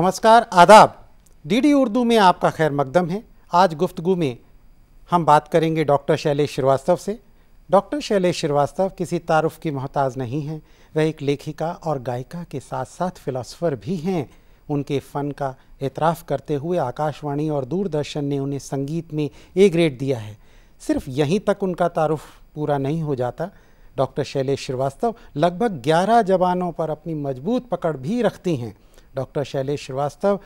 नमस्कार आदाब डीडी उर्दू में आपका खैर मकदम है आज गुफ्तगु में हम बात करेंगे डॉक्टर शैलेश श्रीवास्तव से डॉक्टर शैलेश श्रीवास्तव किसी तारुफ की मोहताज नहीं हैं वह एक लेखिका और गायिका के साथ साथ फ़िलासफ़र भी हैं उनके फ़न का एतराफ़ करते हुए आकाशवाणी और दूरदर्शन ने उन्हें संगीत में ए ग्रेड दिया है सिर्फ यहीं तक उनका तारफ़ पूरा नहीं हो जाता डॉक्टर शैलेश श्रीवास्तव लगभग ग्यारह जबानों पर अपनी मजबूत पकड़ भी रखती हैं डॉक्टर शैलेश श्रीवास्तव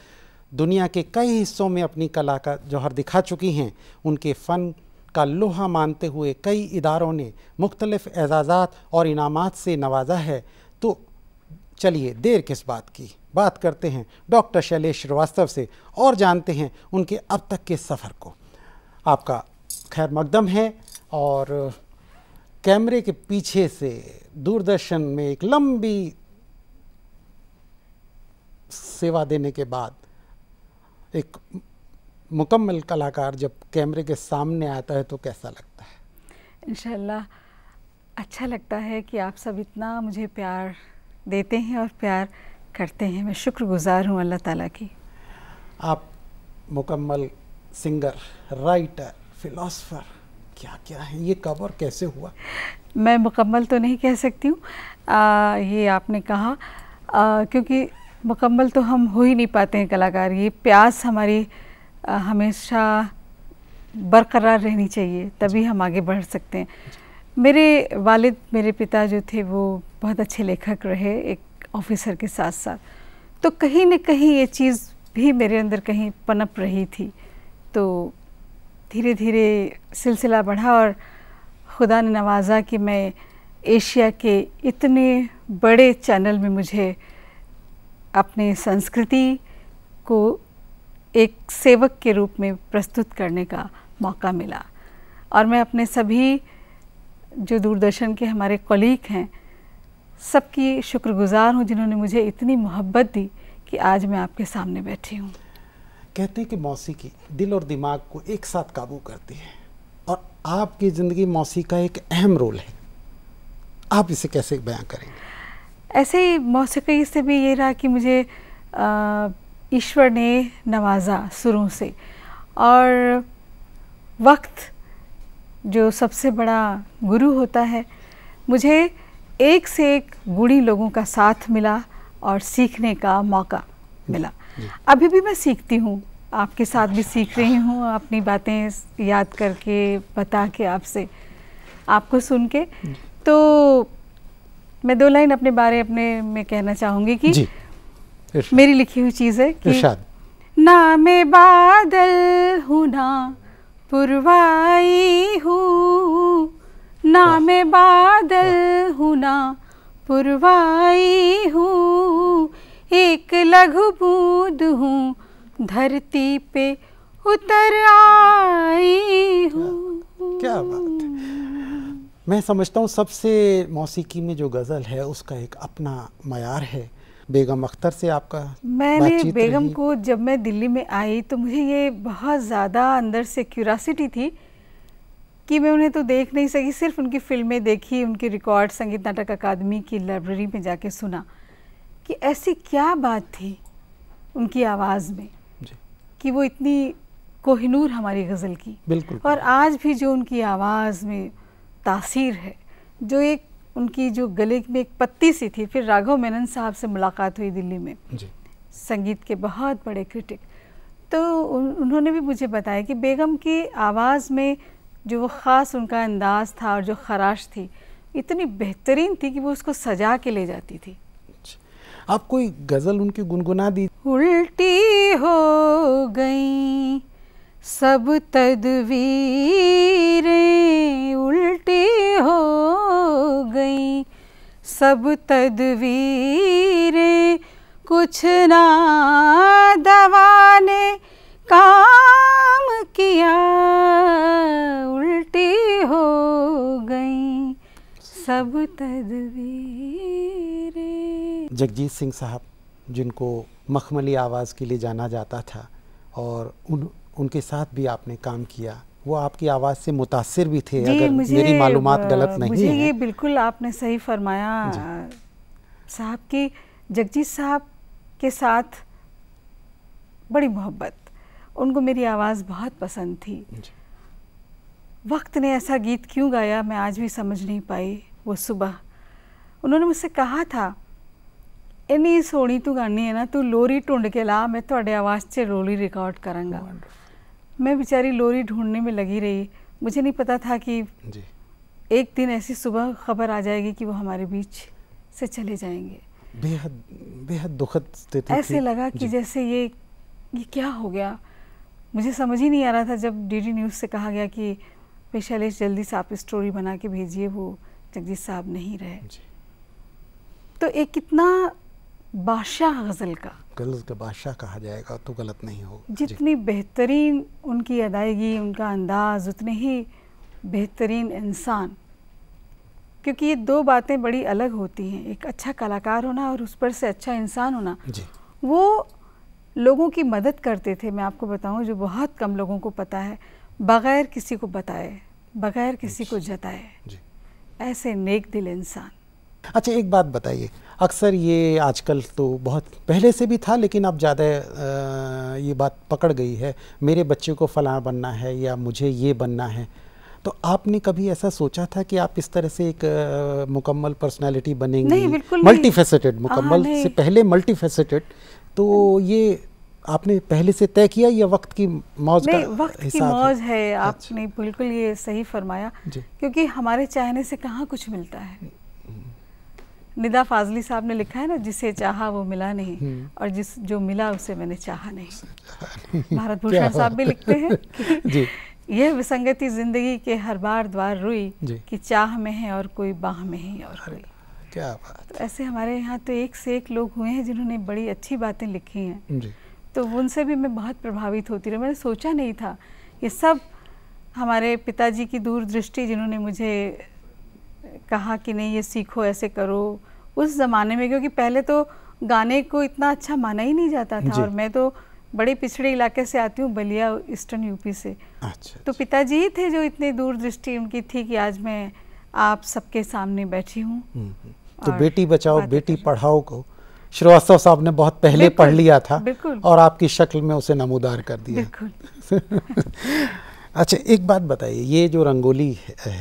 दुनिया के कई हिस्सों में अपनी कला का जौहर दिखा चुकी हैं उनके फ़न का लोहा मानते हुए कई इदारों ने मुख्तलिफ़ एजाज़ात और इनाम से नवाजा है तो चलिए देर किस बात की बात करते हैं डॉक्टर शैलेश श्रीवास्तव से और जानते हैं उनके अब तक के सफ़र को आपका खैर मकदम है और कैमरे के पीछे से दूरदर्शन में एक लंबी सेवा देने के बाद एक मुकम्मल कलाकार जब कैमरे के सामने आता है तो कैसा लगता है इनशाला अच्छा लगता है कि आप सब इतना मुझे प्यार देते हैं और प्यार करते हैं मैं शुक्रगुजार हूँ अल्लाह ताला की आप मुकम्मल सिंगर राइटर फिलोसफर क्या क्या है ये कब और कैसे हुआ मैं मुकम्मल तो नहीं कह सकती हूँ ये आपने कहा आ, क्योंकि मुकम्मल तो हम हो ही नहीं पाते हैं कलाकार ये प्यास हमारी हमेशा बरकरार रहनी चाहिए तभी हम आगे बढ़ सकते हैं मेरे वालिद मेरे पिता जो थे वो बहुत अच्छे लेखक रहे एक ऑफिसर के साथ साथ तो कहीं न कहीं ये चीज़ भी मेरे अंदर कहीं पनप रही थी तो धीरे धीरे सिलसिला बढ़ा और खुदा ने नवाज़ा कि मैं एशिया के इतने बड़े चैनल में मुझे अपने संस्कृति को एक सेवक के रूप में प्रस्तुत करने का मौका मिला और मैं अपने सभी जो दूरदर्शन के हमारे कॉलीग हैं सबकी शुक्रगुजार हूँ जिन्होंने मुझे इतनी मोहब्बत दी कि आज मैं आपके सामने बैठी हूँ कहते हैं कि मौसीकी दिल और दिमाग को एक साथ काबू करती है और आपकी ज़िंदगी मौसी का एक अहम रोल है आप इसे कैसे बयां करेंगे ऐसे ही मौसीकी से भी ये रहा कि मुझे ईश्वर ने नवाजा सुरों से और वक्त जो सबसे बड़ा गुरु होता है मुझे एक से एक गुणी लोगों का साथ मिला और सीखने का मौका मिला अभी भी मैं सीखती हूँ आपके साथ भी अच्छा, सीख रही अच्छा। हूँ अपनी बातें याद करके बता के आपसे आपको सुन के तो मैं दो लाइन अपने बारे अपने में कहना चाहूँगी कि मेरी लिखी हुई चीज़ है कि ना मैं बादल हूँ ना पुरवाई हूँ ना मैं बादल हूँ ना पुरवाई हूँ एक लघु बूंद हूँ धरती पे उतर आई हूँ क्या बात है मैं समझता हूँ सबसे मौसीकी में जो गज़ल है उसका एक अपना मैार है बेगम अख्तर से आपका मैंने बेगम को जब मैं दिल्ली में आई तो मुझे ये बहुत ज़्यादा अंदर से क्यूरासिटी थी कि मैं उन्हें तो देख नहीं सकी सिर्फ उनकी फ़िल्में देखी उनके रिकॉर्ड संगीत नाटक अकादमी की लाइब्रेरी में जाके सुना कि ऐसी क्या बात थी उनकी आवाज़ में कि वो इतनी कोहिनूर हमारी गज़ल की बिल्कुल और आज भी जो उनकी आवाज़ में तासीर है जो एक उनकी जो गले में एक पत्ती सी थी फिर राघव मेनन साहब से मुलाकात हुई दिल्ली में संगीत के बहुत बड़े क्रिटिक तो उन्होंने भी मुझे बताया कि बेगम की आवाज़ में जो वो ख़ास उनका अंदाज था और जो खराश थी इतनी बेहतरीन थी कि वो उसको सजा के ले जाती थी आप कोई गज़ल उनकी गुनगुना दी उल्टी हो गई सब तदवीरें उल्टी हो गई सब तदवीरें कुछ ना दवा ने काम किया उल्टी हो गई सब तदवीरें जगजीत सिंह साहब जिनको मखमली आवाज़ के लिए जाना जाता था और उन उनके साथ भी आपने काम किया वो आपकी आवाज़ से मुतासर भी थे अगर मेरी मालूम गलत नहीं मुझे है ये बिल्कुल आपने सही फरमाया साहब की जगजीत साहब के साथ बड़ी मोहब्बत उनको मेरी आवाज़ बहुत पसंद थी वक्त ने ऐसा गीत क्यों गाया मैं आज भी समझ नहीं पाई वो सुबह उन्होंने मुझसे कहा था सोनी तू गानी है ना तू लोरी ढूंढ के ला मैं थोड़े ਤੁਹਾਡੇ आवाज़ से ਲੋਰੀ रिकॉर्ड ਕਰਾਂਗਾ मैं बेचारी लोरी ढूंढने में लगी रही मुझे नहीं पता था कि जी। एक दिन ऐसी सुबह खबर आ जाएगी कि वो हमारे बीच से चले जाएंगे बेहद बेहद दुखद स्थिति ऐसे लगा कि जैसे ये ये क्या हो गया मुझे समझ ही नहीं आ रहा था जब डीडी न्यूज़ से कहा गया कि भाई जल्दी से आप स्टोरी बना के भेजिए वो जगदीश साहब नहीं रहे तो एक कितना बादशाह गज़ल का गज़ल का बादशाह कहा जाएगा तो गलत नहीं होगा जितनी बेहतरीन उनकी अदायगी उनका अंदाज़ उतने ही बेहतरीन इंसान क्योंकि ये दो बातें बड़ी अलग होती हैं एक अच्छा कलाकार होना और उस पर से अच्छा इंसान होना जी। वो लोगों की मदद करते थे मैं आपको बताऊं जो बहुत कम लोगों को पता है बग़ैर किसी को बताए बग़ैर किसी को जताए ऐसे नेक दिल इंसान अच्छा एक बात बताइए अक्सर ये आजकल तो बहुत पहले से भी था लेकिन अब ज़्यादा ये बात पकड़ गई है मेरे बच्चे को फला बनना है या मुझे ये बनना है तो आपने कभी ऐसा सोचा था कि आप इस तरह से एक आ, मुकम्मल पर्सनालिटी बनेंगे मल्टी हाँ, मुकम्मल से पहले मल्टी तो ये आपने पहले से तय किया या वक्त की मौज नहीं, का वक्त की मौज है, है। अच्छा। आपने बिल्कुल ये सही फरमाया क्योंकि हमारे चाहने से कहाँ कुछ मिलता है निदा फाजली साहब ने लिखा है ना जिसे चाहा वो मिला नहीं हम्म। और जिस जो मिला उसे मैंने चाहा नहीं भारत भूषण साहब भी लिखते हैं जी यह विसंगति जिंदगी के हर बार द्वार रुई कि चाह में है और कोई बाह में ही और कोई क्या बात तो ऐसे हमारे यहाँ तो एक से एक लोग हुए हैं जिन्होंने बड़ी अच्छी बातें लिखी हैं तो उनसे भी मैं बहुत प्रभावित होती रही मैंने सोचा नहीं था ये सब हमारे पिताजी की दूरदृष्टि जिन्होंने मुझे कहा कि नहीं ये सीखो ऐसे करो उस ज़माने में क्योंकि पहले तो गाने को इतना अच्छा माना ही नहीं जाता था और मैं तो बड़े पिछड़े इलाके से आती हूँ बलिया ईस्टर्न यूपी से अच्छा तो अच्छा। पिताजी ही थे जो इतनी दूर दृष्टि उनकी थी कि आज मैं आप सबके सामने बैठी हूँ हम्म, हम्म। तो बेटी बचाओ बेटी पढ़ाओ को श्रीवास्तव साहब ने बहुत पहले पढ़ लिया था और आपकी शक्ल में उसे नमोदार कर दिया अच्छा एक बात बताइए ये जो रंगोली है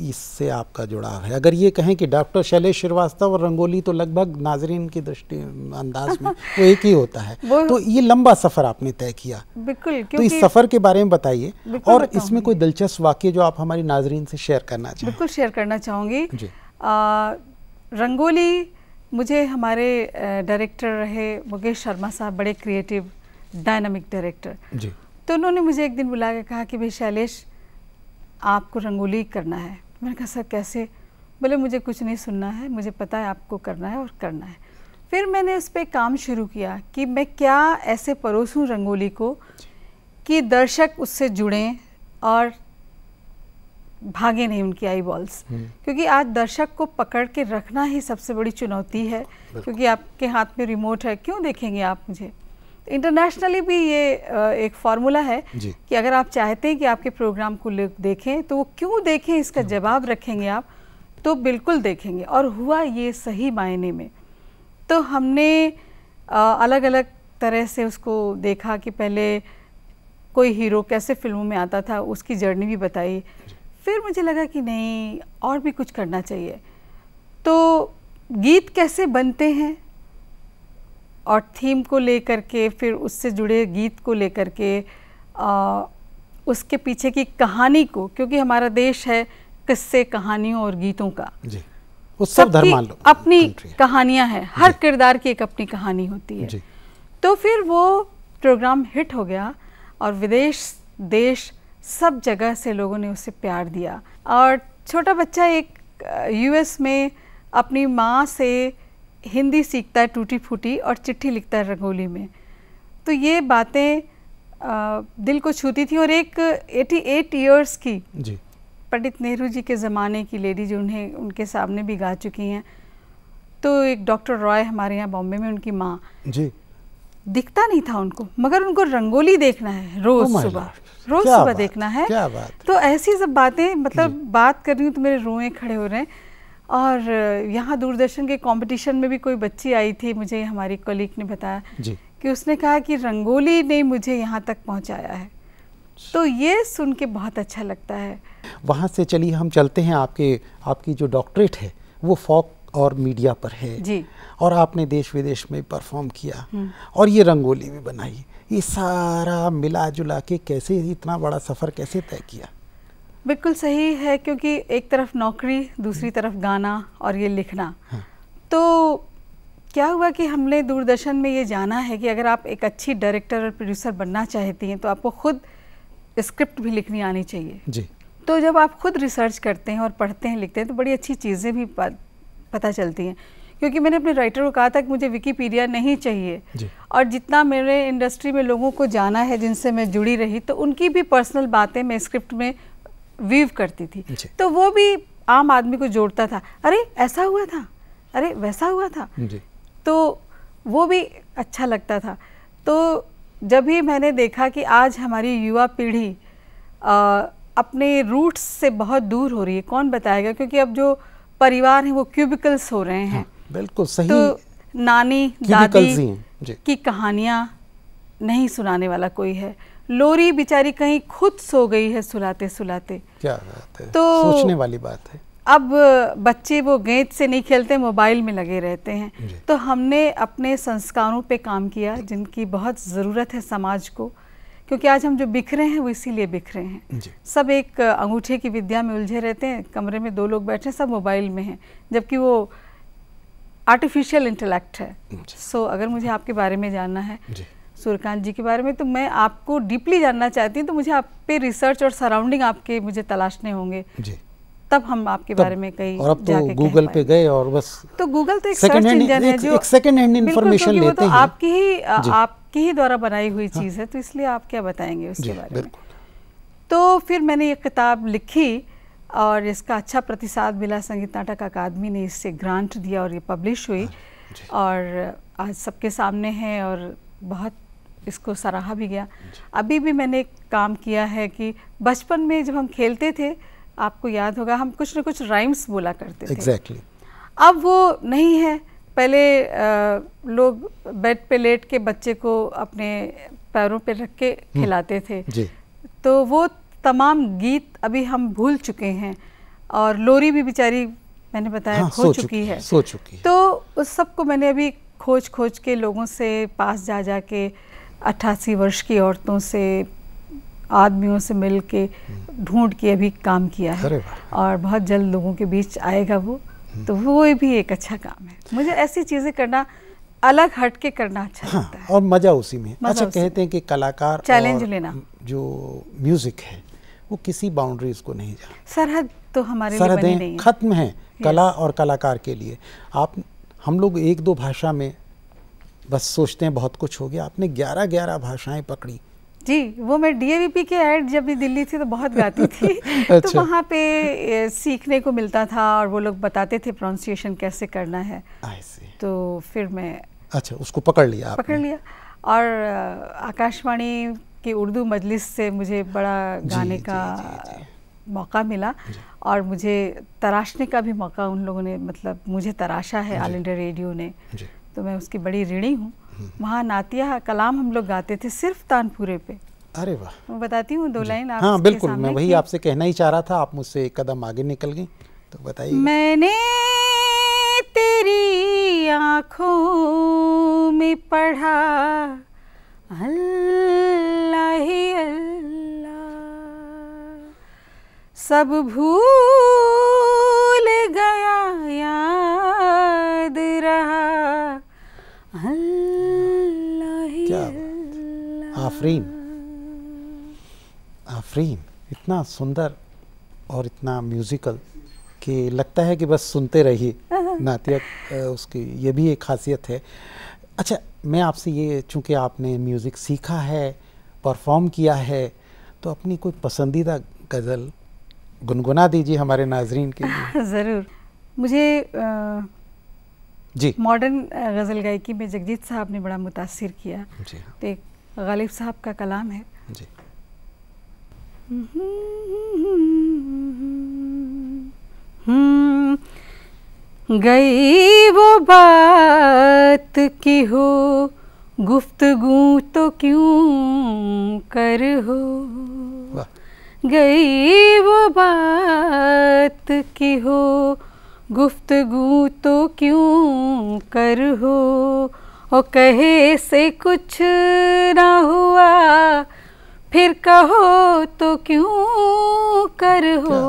इससे आपका जुड़ाव है अगर ये कहें कि डॉक्टर शैलेश श्रीवास्तव और रंगोली तो लगभग नाजरीन की दृष्टि अंदाज में वो एक ही होता है तो ये लंबा सफ़र आपने तय किया बिल्कुल तो इस सफ़र के बारे में बताइए और इसमें कोई दिलचस्प वाक्य जो आप हमारी नाजरीन से शेयर करना चाहें बिल्कुल शेयर करना चाहूंगी रंगोली मुझे हमारे डायरेक्टर रहे मुकेश शर्मा साहब बड़े क्रिएटिव डायनामिक डायरेक्टर जी तो उन्होंने मुझे एक दिन बुला के कहा कि भाई शैलेश आपको रंगोली करना है मैंने कहा सर कैसे बोले मुझे कुछ नहीं सुनना है मुझे पता है आपको करना है और करना है फिर मैंने उस पर काम शुरू किया कि मैं क्या ऐसे परोसूँ रंगोली को कि दर्शक उससे जुड़ें और भागे नहीं उनकी आई बॉल्स हम्म। क्योंकि आज दर्शक को पकड़ के रखना ही सबसे बड़ी चुनौती है क्योंकि आपके हाथ में रिमोट है क्यों देखेंगे आप मुझे इंटरनेशनली भी ये एक फार्मूला है कि अगर आप चाहते हैं कि आपके प्रोग्राम को लोग देखें तो वो क्यों देखें इसका जवाब रखेंगे आप तो बिल्कुल देखेंगे और हुआ ये सही मायने में तो हमने अलग अलग तरह से उसको देखा कि पहले कोई हीरो कैसे फिल्मों में आता था उसकी जर्नी भी बताई फिर मुझे लगा कि नहीं और भी कुछ करना चाहिए तो गीत कैसे बनते हैं और थीम को लेकर के फिर उससे जुड़े गीत को लेकर के आ, उसके पीछे की कहानी को क्योंकि हमारा देश है किस्से कहानियों और गीतों का जी सब अपनी कहानियां हैं हर किरदार की एक अपनी कहानी होती है तो फिर वो प्रोग्राम हिट हो गया और विदेश देश सब जगह से लोगों ने उसे प्यार दिया और छोटा बच्चा एक यूएस में अपनी माँ से हिंदी सीखता है टूटी फूटी और चिट्ठी लिखता है रंगोली में तो ये बातें दिल को छूती थी और एक 88 इयर्स की जी पंडित नेहरू जी के ज़माने की लेडी जो उन्हें उनके सामने भी गा चुकी हैं तो एक डॉक्टर रॉय हमारे यहाँ बॉम्बे में उनकी माँ जी दिखता नहीं था उनको मगर उनको रंगोली देखना है रोज oh सुबह रोज सुबह देखना है क्या बात तो ऐसी सब बातें मतलब बात कर रही हूँ तो मेरे रोए खड़े हो रहे हैं और यहाँ दूरदर्शन के कंपटीशन में भी कोई बच्ची आई थी मुझे हमारी कलीग ने बताया जी। कि उसने कहा कि रंगोली ने मुझे यहाँ तक पहुँचाया है तो ये सुन के बहुत अच्छा लगता है वहाँ से चलिए हम चलते हैं आपके आपकी जो डॉक्टरेट है वो फॉक और मीडिया पर है जी और आपने देश विदेश में परफॉर्म किया हम्म। और ये रंगोली भी बनाई ये सारा मिला जुला के कैसे इतना बड़ा सफ़र कैसे तय किया बिल्कुल सही है क्योंकि एक तरफ नौकरी दूसरी हम्म। तरफ गाना और ये लिखना हाँ। तो क्या हुआ कि हमने दूरदर्शन में ये जाना है कि अगर आप एक अच्छी डायरेक्टर और प्रोड्यूसर बनना चाहती हैं तो आपको खुद स्क्रिप्ट भी लिखनी आनी चाहिए जी तो जब आप खुद रिसर्च करते हैं और पढ़ते हैं लिखते हैं तो बड़ी अच्छी चीज़ें भी पता चलती हैं क्योंकि मैंने अपने राइटर को कहा था कि मुझे विकीपीडिया नहीं चाहिए और जितना मेरे इंडस्ट्री में लोगों को जाना है जिनसे मैं जुड़ी रही तो उनकी भी पर्सनल बातें मैं स्क्रिप्ट में वीव करती थी तो वो भी आम आदमी को जोड़ता था अरे ऐसा हुआ था अरे वैसा हुआ था तो वो भी अच्छा लगता था तो जब ही मैंने देखा कि आज हमारी युवा पीढ़ी अपने रूट्स से बहुत दूर हो रही है कौन बताएगा क्योंकि अब जो परिवार हैं वो क्यूबिकल्स हो रहे हैं हाँ, बिल्कुल सही तो नानी दादी की कहानियाँ नहीं सुनाने वाला कोई है लोरी बेचारी कहीं खुद सो गई है सुलाते सुलाते क्या बात है तो सोचने वाली बात है अब बच्चे वो गेंद से नहीं खेलते मोबाइल में लगे रहते हैं तो हमने अपने संस्कारों पे काम किया जिनकी बहुत ज़रूरत है समाज को क्योंकि आज हम जो बिखरे हैं वो इसीलिए बिखरे हैं सब एक अंगूठे की विद्या में उलझे रहते हैं कमरे में दो लोग बैठे हैं सब मोबाइल में हैं जबकि वो आर्टिफिशियल इंटेलेक्ट है सो so, अगर मुझे आपके बारे में जानना है सूर्यकांत जी के बारे में तो मैं आपको डीपली जानना चाहती हूँ तो मुझे आप पे रिसर्च और सराउंडिंग आपके मुझे तलाशने होंगे जी तब हम आपके बारे में कहीं और अब तो गूगल पे गए और बस तो गूगल तो एक सर्च इंजन है जो सेकंड हैंड इंफॉर्मेशन लेते तो हैं आपकी ही आपकी ही द्वारा बनाई हुई हाँ। चीज़ है तो इसलिए आप क्या बताएंगे उसके बारे में तो फिर मैंने ये किताब लिखी और इसका अच्छा प्रतिसाद मिला संगीत नाटक अकादमी ने इससे ग्रांट दिया और ये पब्लिश हुई हाँ, और आज सबके सामने है और बहुत इसको सराहा भी गया अभी भी मैंने एक काम किया है कि बचपन में जब हम खेलते थे आपको याद होगा हम कुछ ना कुछ राइम्स बोला करते exactly. थे exactly. अब वो नहीं है पहले आ, लोग बेड पे लेट के बच्चे को अपने पैरों पे रख के हम्म। खिलाते थे जी। तो वो तमाम गीत अभी हम भूल चुके हैं और लोरी भी बेचारी मैंने बताया हाँ, खो चुकी, चुकी है सो चुकी है। तो उस सबको मैंने अभी खोज खोज के लोगों से पास जा जा के अट्ठासी वर्ष की औरतों से आदमियों से मिल के हम्म। ढूंढ के अभी काम किया है और बहुत जल्द लोगों के बीच आएगा वो हम्म। तो वो भी एक अच्छा काम है मुझे ऐसी चीज़ें करना अलग हट के करना अच्छा हाँ, लगता है और मज़ा उसी में मजा अच्छा उसी कहते हैं कि कलाकार चैलेंज लेना जो म्यूज़िक है वो किसी बाउंड्रीज को नहीं जा सरहद तो हमारे सरहदें खत्म है कला और कलाकार के लिए आप हम लोग एक दो भाषा में बस सोचते हैं बहुत कुछ हो गया आपने ग्यारह ग्यारह भाषाएं पकड़ी जी वो मैं डीएवीपी के एड जब भी दिल्ली थी तो बहुत गाती थी तो अच्छा। तो वहाँ पे सीखने को मिलता था और वो लोग बताते थे प्रोनाउंसिएशन कैसे करना है तो फिर मैं अच्छा उसको पकड़ लिया आपने। पकड़ लिया और आकाशवाणी की उर्दू मजलिस से मुझे बड़ा गाने जी, का जी, जी, जी। मौका मिला और मुझे तराशने का भी मौका उन लोगों ने मतलब मुझे तराशा है ऑल इंडिया रेडियो ने तो मैं उसकी बड़ी ऋणी हूँ वहाँ नातिया कलाम हम लोग गाते थे सिर्फ तानपुरे पे अरे वाह मैं बताती हूँ दो लाइन आप हाँ बिल्कुल मैं वही आपसे कहना ही चाह रहा था आप मुझसे एक कदम आगे निकल गई तो बताइए मैंने तेरी आँखों में पढ़ा अल्लाह ही अल्लाह सब भूल गया याद रहा आफरीन आफरीन इतना सुंदर और इतना म्यूजिकल कि लगता है कि बस सुनते रहिए नातिया उसकी ये भी एक खासियत है अच्छा मैं आपसे ये चूंकि आपने म्यूज़िक सीखा है परफॉर्म किया है तो अपनी कोई पसंदीदा गज़ल गुनगुना दीजिए हमारे नाजरीन के लिए ज़रूर मुझे आ, जी मॉडर्न गज़ल गायकी में जगजीत साहब ने बड़ा मुतासर किया जी तो एक गालिब साहब का कलाम है जी गई वो बात की हो गुफ्तगु तो क्यों कर हो गई वो बात की हो गुफ्तगु तो क्यों कर हो हो कहे से कुछ ना हुआ फिर कहो तो क्यों कर हो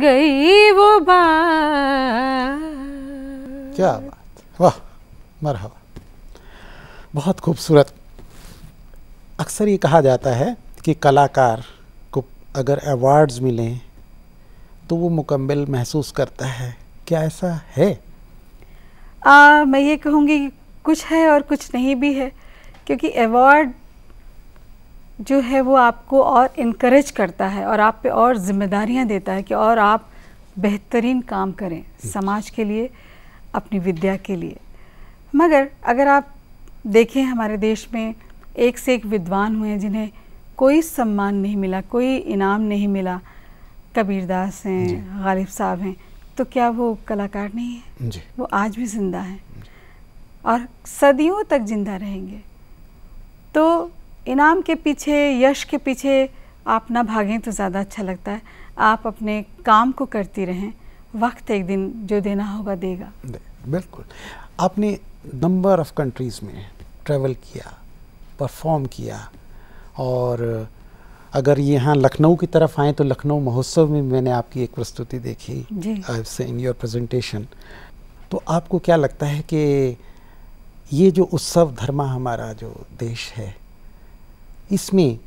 गई वो बात क्या बात वाह मरहबा बहुत खूबसूरत अक्सर ये कहा जाता है कि कलाकार को अगर अवार्ड्स मिलें तो वो मुकम्मल महसूस करता है क्या ऐसा है आ, मैं ये कहूँगी कुछ है और कुछ नहीं भी है क्योंकि अवार्ड जो है वो आपको और इनक्रेज करता है और आप पे और ज़िम्मेदारियाँ देता है कि और आप बेहतरीन काम करें समाज के लिए अपनी विद्या के लिए मगर अगर आप देखें हमारे देश में एक से एक विद्वान हुए हैं जिन्हें कोई सम्मान नहीं मिला कोई इनाम नहीं मिला कबीरदास हैं गालिब साहब हैं तो क्या वो कलाकार नहीं है जी। वो आज भी जिंदा है और सदियों तक जिंदा रहेंगे तो इनाम के पीछे यश के पीछे आप ना भागें तो ज़्यादा अच्छा लगता है आप अपने काम को करती रहें वक्त एक दिन जो देना होगा देगा दे, बिल्कुल आपने नंबर ऑफ कंट्रीज़ में ट्रेवल किया परफॉर्म किया और अगर यहाँ लखनऊ की तरफ आए तो लखनऊ महोत्सव में मैंने आपकी एक प्रस्तुति देखी इन योर प्रेजेंटेशन तो आपको क्या लगता है कि ये जो उत्सव धर्मा हमारा जो देश है इसमें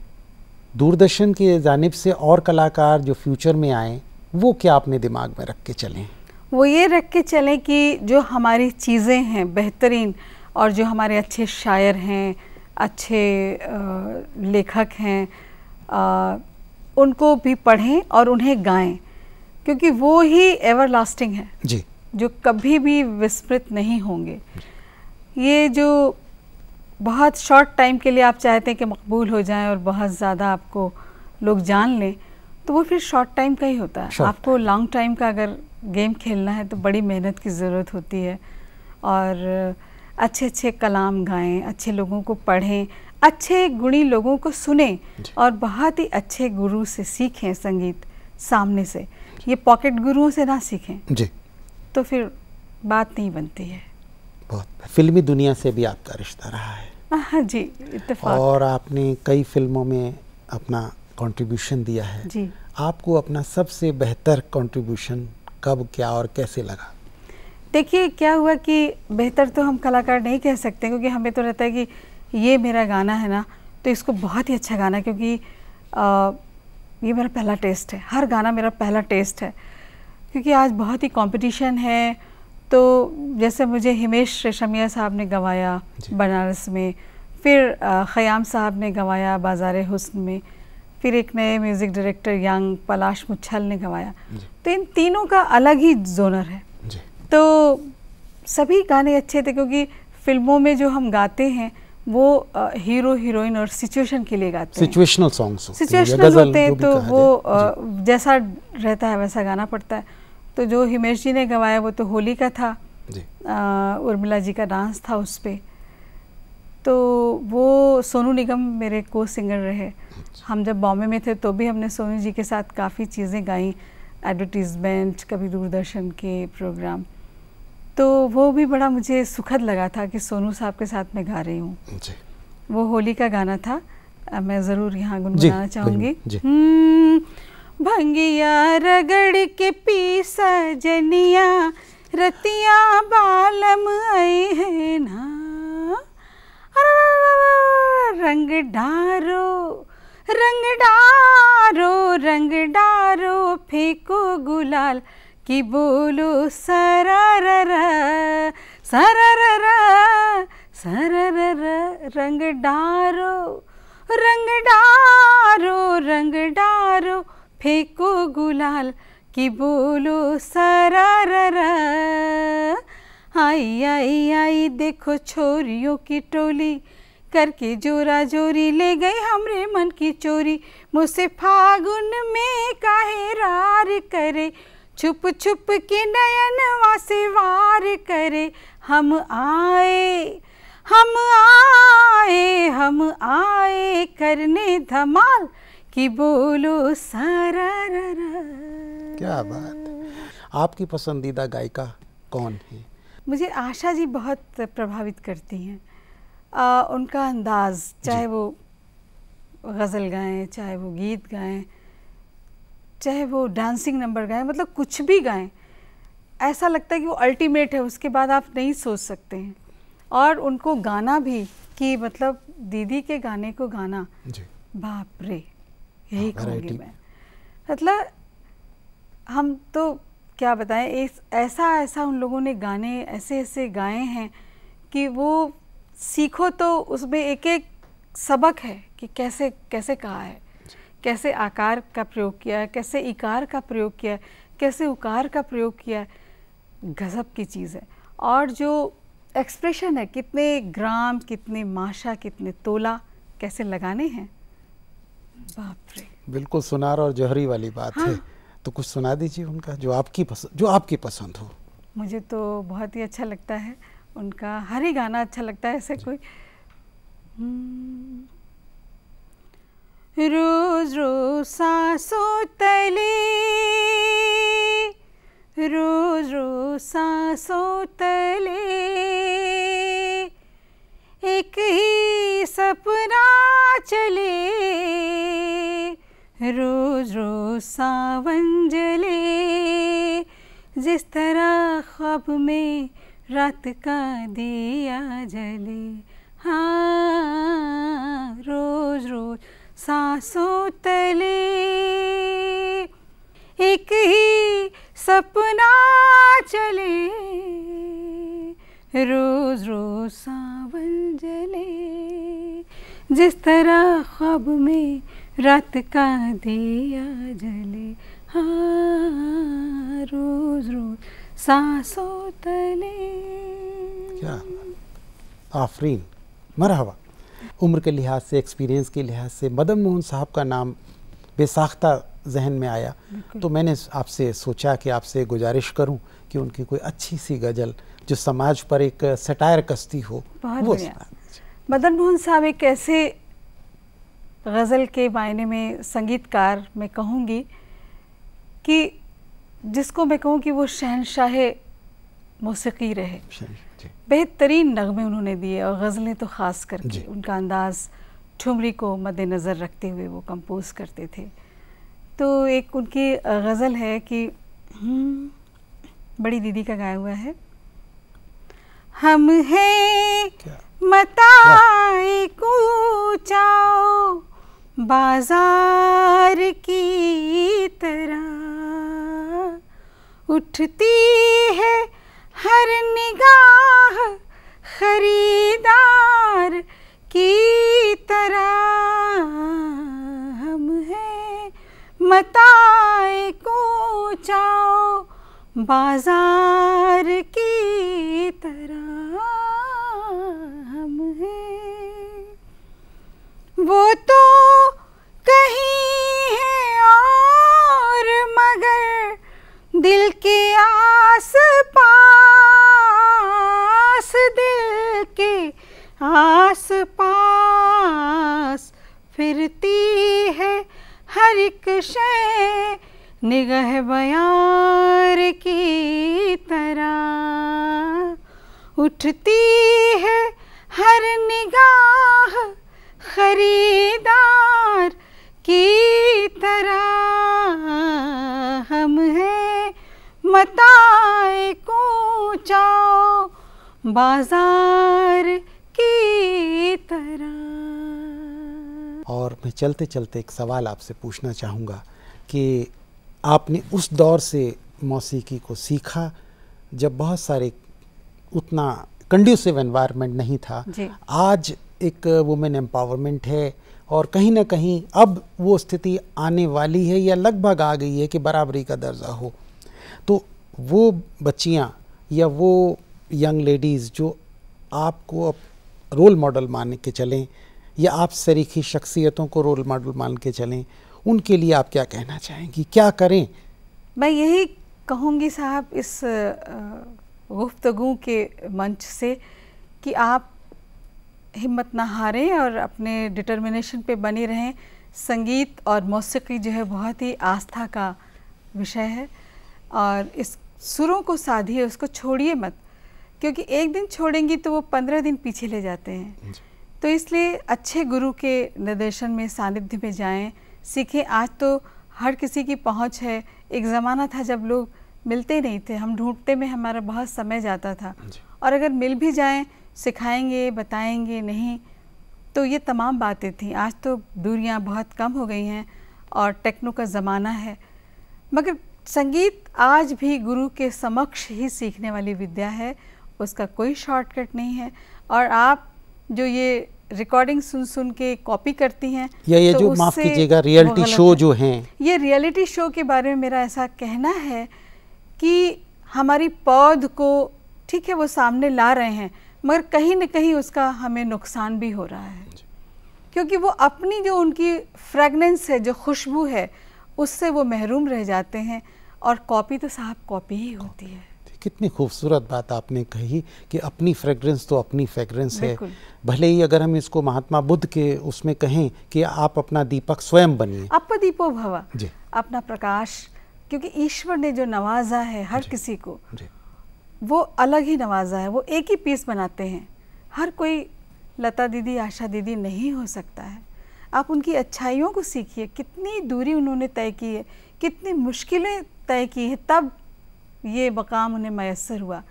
दूरदर्शन के जानब से और कलाकार जो फ्यूचर में आए वो क्या अपने दिमाग में रख के चलें वो ये रख के चलें कि जो हमारी चीज़ें हैं बेहतरीन और जो हमारे अच्छे शायर हैं अच्छे लेखक हैं आ, उनको भी पढ़ें और उन्हें गाएं क्योंकि वो ही एवर लास्टिंग है जी जो कभी भी विस्मृत नहीं होंगे ये जो बहुत शॉर्ट टाइम के लिए आप चाहते हैं कि मकबूल हो जाएं और बहुत ज़्यादा आपको लोग जान लें तो वो फिर शॉर्ट टाइम का ही होता है आपको लॉन्ग टाइम का अगर गेम खेलना है तो बड़ी मेहनत की ज़रूरत होती है और अच्छे अच्छे कलाम गाएं अच्छे लोगों को पढ़ें अच्छे गुणी लोगों को सुने और बहुत ही अच्छे गुरु से सीखें संगीत सामने से ये पॉकेट गुरुओं से ना सीखें जी तो फिर बात नहीं बनती है बहुत फिल्मी दुनिया से भी आपका रिश्ता रहा है हाँ जी इत्तफाक और आपने कई फिल्मों में अपना कंट्रीब्यूशन दिया है जी आपको अपना सबसे बेहतर कंट्रीब्यूशन कब क्या और कैसे लगा देखिए क्या हुआ कि बेहतर तो हम कलाकार नहीं कह सकते क्योंकि हमें तो रहता है कि ये मेरा गाना है ना तो इसको बहुत ही अच्छा गाना क्योंकि आ, ये मेरा पहला टेस्ट है हर गाना मेरा पहला टेस्ट है क्योंकि आज बहुत ही कंपटीशन है तो जैसे मुझे हिमेश रेशमिया साहब ने गवाया बनारस में फिर ख़याम साहब ने गवाया बाजार हुसन में फिर एक नए music director young Palash Muchhal ने गवाया तो इन तीनों का अलग ही जोनर है तो सभी गाने अच्छे थे क्योंकि फ़िल्मों में जो हम गाते हैं वो हीरो हीरोइन और सिचुएशन के लिए गाते हैं सिचुएशनल सॉन्ग्स सिचुएशनल होते हैं तो वो जैसा रहता है वैसा गाना पड़ता है तो जो हिमेश जी ने गवाया वो तो होली का था उर्मिला जी का डांस था उस पर तो वो सोनू निगम मेरे को सिंगर रहे अच्छा। हम जब बॉम्बे में थे तो भी हमने सोनू जी के साथ काफ़ी चीज़ें गाई एडवर्टीज़मेंट कभी दूरदर्शन के प्रोग्राम तो वो भी बड़ा मुझे सुखद लगा था कि सोनू साहब के साथ मैं गा रही हूँ वो होली का गाना था मैं ज़रूर यहाँ गुनगुनाना चाहूँगी हम्म, भंगिया रगड़ के पीसा जनिया रतिया बालम आई है ना रंग डारो रंग डारो रंग डारो फेंको गुलाल कि बोलो सरररा सरररा सरररा रंग डारो रंग डारो रंग डारो फेंको गुलाल कि बोलो सरररा आई आई आई देखो छोरियों की टोली करके जोरा जोरी ले गई हमरे मन की चोरी मुझसे फागुन में काहे रार करे छुप छुप के नयन वासे वार करे हम आए हम आए हम आए करने धमाल कि बोलो सारा क्या बात आपकी पसंदीदा गायिका कौन है मुझे आशा जी बहुत प्रभावित करती हैं उनका अंदाज़ चाहे वो गज़ल गाएं चाहे वो गीत गाएं चाहे वो डांसिंग नंबर गाएं मतलब कुछ भी गाएं ऐसा लगता है कि वो अल्टीमेट है उसके बाद आप नहीं सोच सकते हैं और उनको गाना भी कि मतलब दीदी के गाने को गाना बाप रे यही हाँ, कहूँगी मैं मतलब हम तो क्या बताएं इस ऐसा ऐसा उन लोगों ने गाने ऐसे ऐसे गाए हैं कि वो सीखो तो उसमें एक एक सबक है कि कैसे कैसे कहा है कैसे आकार का प्रयोग किया है कैसे इकार का प्रयोग किया है कैसे उकार का प्रयोग किया है गज़ब की चीज़ है और जो एक्सप्रेशन है कितने ग्राम कितने माशा कितने तोला कैसे लगाने हैं बाप रे बिल्कुल सुनार और जहरी वाली बात हाँ। है तो कुछ सुना दीजिए उनका जो आपकी पसंद जो आपकी पसंद हो मुझे तो बहुत ही अच्छा लगता है उनका हर ही गाना अच्छा लगता है ऐसे कोई हम्म। रू रो सासो तले रोज रो सांसों तले एक ही सपना चले रोज रोज सावन जले जिस तरह ख्वाब में रात का दिया जले हाँ रोज रोज सांसों तले एक ही सपना चले रोज रोज सावन जले जिस तरह ख्वाब में रात का दिया जले हाँ रोज रोज सांसों तले क्या आफरीन मरहबा उम्र के लिहाज से एक्सपीरियंस के लिहाज से मदन मोहन साहब का नाम बेसाख्ता जहन में आया तो मैंने आपसे सोचा कि आपसे गुजारिश करूं कि उनकी कोई अच्छी सी गज़ल जो समाज पर एक सटायर कस्ती हो वो मदन मोहन साहब एक ऐसे गज़ल के मायने में संगीतकार मैं कहूँगी कि जिसको मैं कहूँ कि वो शहनशाह मौसीकी रहे बेहतरीन नगमे उन्होंने दिए और गज़लें तो ख़ास करके उनका अंदाज़ ठुमरी को मद्नज़र रखते हुए वो कंपोज़ करते थे तो एक उनकी गज़ल है कि हम्म, बड़ी दीदी का गाया हुआ है हम है मताए कूचाओ बाजार की तरह उठती है हर निगाह खरीदार की तरह हम हैं मताए को चाओ बाजार की तरह हम हैं वो तो कहीं है और मगर दिल के आस पास आस पास फिरती है हर एक शय निगह बयार की तरह उठती है हर निगाह खरीदार की तरह हम हैं मताए को चाओ बाजार तरह और मैं चलते चलते एक सवाल आपसे पूछना चाहूँगा कि आपने उस दौर से मौसीकी को सीखा जब बहुत सारे उतना कंड्यूसिव एनवायरनमेंट नहीं था आज एक वुमेन एम्पावरमेंट है और कहीं ना कहीं अब वो स्थिति आने वाली है या लगभग आ गई है कि बराबरी का दर्जा हो तो वो बच्चियाँ या वो यंग लेडीज़ जो आपको रोल मॉडल मान के चलें या आप शरीकी शख्सियतों को रोल मॉडल मान के चलें उनके लिए आप क्या कहना चाहेंगी क्या करें मैं यही कहूँगी साहब इस गुफ्तगु के मंच से कि आप हिम्मत ना हारें और अपने डिटर्मिनेशन पे बने रहें संगीत और मौसीकी जो है बहुत ही आस्था का विषय है और इस सुरों को साधिए उसको छोड़िए मत क्योंकि एक दिन छोड़ेंगी तो वो पंद्रह दिन पीछे ले जाते हैं तो इसलिए अच्छे गुरु के निर्देशन में सानिध्य में जाएं सीखें आज तो हर किसी की पहुंच है एक ज़माना था जब लोग मिलते नहीं थे हम ढूंढते में हमारा बहुत समय जाता था और अगर मिल भी जाएं सिखाएंगे बताएंगे नहीं तो ये तमाम बातें थी आज तो दूरियां बहुत कम हो गई हैं और टेक्नो का ज़माना है मगर संगीत आज भी गुरु के समक्ष ही सीखने वाली विद्या है उसका कोई शॉर्टकट नहीं है और आप जो ये रिकॉर्डिंग सुन सुन के कॉपी करती हैं या ये तो जो माफ कीजिएगा रियलिटी शो जो हैं ये रियलिटी शो के बारे में मेरा ऐसा कहना है कि हमारी पौध को ठीक है वो सामने ला रहे हैं मगर कहीं ना कहीं उसका हमें नुकसान भी हो रहा है क्योंकि वो अपनी जो उनकी फ्रेगनेंस है जो खुशबू है उससे वो महरूम रह जाते हैं और कॉपी तो साहब कॉपी ही होती है कितनी खूबसूरत बात आपने कही कि अपनी फ्रेगरेंस तो अपनी फ्रेगरेंस है भले ही अगर हम इसको महात्मा बुद्ध के उसमें कहें कि आप अपना दीपक स्वयं बनिए आप दीपो भवा जी अपना प्रकाश क्योंकि ईश्वर ने जो नवाजा है हर किसी को वो अलग ही नवाजा है वो एक ही पीस बनाते हैं हर कोई लता दीदी आशा दीदी नहीं हो सकता है आप उनकी अच्छाइयों को सीखिए कितनी दूरी उन्होंने तय की है कितनी मुश्किलें तय की है तब ये मकाम उन्हें मैसर हुआ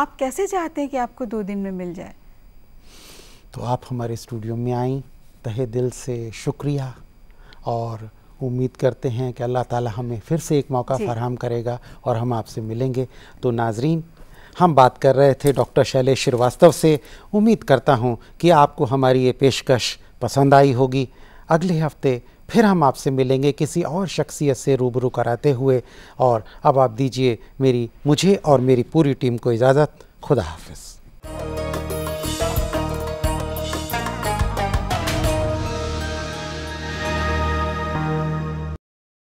आप कैसे चाहते हैं कि आपको दो दिन में मिल जाए तो आप हमारे स्टूडियो में आई तहे दिल से शुक्रिया और उम्मीद करते हैं कि अल्लाह ताला हमें फिर से एक मौका फराहम करेगा और हम आपसे मिलेंगे तो नाजरीन हम बात कर रहे थे डॉक्टर शैलेश श्रीवास्तव से उम्मीद करता हूँ कि आपको हमारी ये पेशकश पसंद आई होगी अगले हफ्ते फिर हम आपसे मिलेंगे किसी और शख्सियत से रूबरू कराते हुए और अब आप दीजिए मेरी मुझे और मेरी पूरी टीम को इजाज़त खुदा हाफिज़